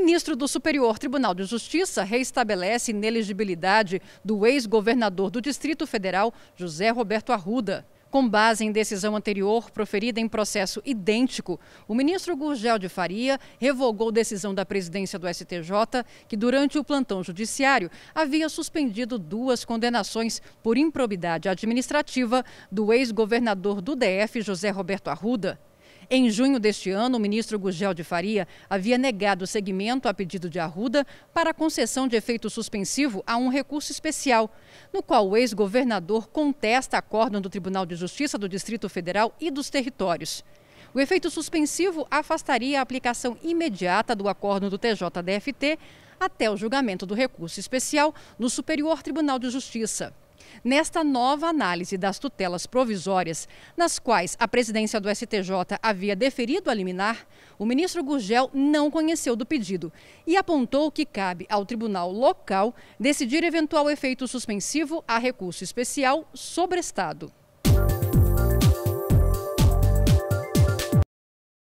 Ministro do Superior Tribunal de Justiça reestabelece ineligibilidade do ex-governador do Distrito Federal, José Roberto Arruda. Com base em decisão anterior proferida em processo idêntico, o ministro Gurgel de Faria revogou decisão da presidência do STJ, que durante o plantão judiciário havia suspendido duas condenações por improbidade administrativa do ex-governador do DF, José Roberto Arruda. Em junho deste ano, o ministro Gugel de Faria havia negado o segmento a pedido de Arruda para a concessão de efeito suspensivo a um recurso especial, no qual o ex-governador contesta acórdão do Tribunal de Justiça do Distrito Federal e dos territórios. O efeito suspensivo afastaria a aplicação imediata do acórdão do TJDFT até o julgamento do recurso especial no Superior Tribunal de Justiça. Nesta nova análise das tutelas provisórias, nas quais a presidência do STJ havia deferido a liminar, o ministro Gurgel não conheceu do pedido e apontou que cabe ao tribunal local decidir eventual efeito suspensivo a recurso especial sobre Estado.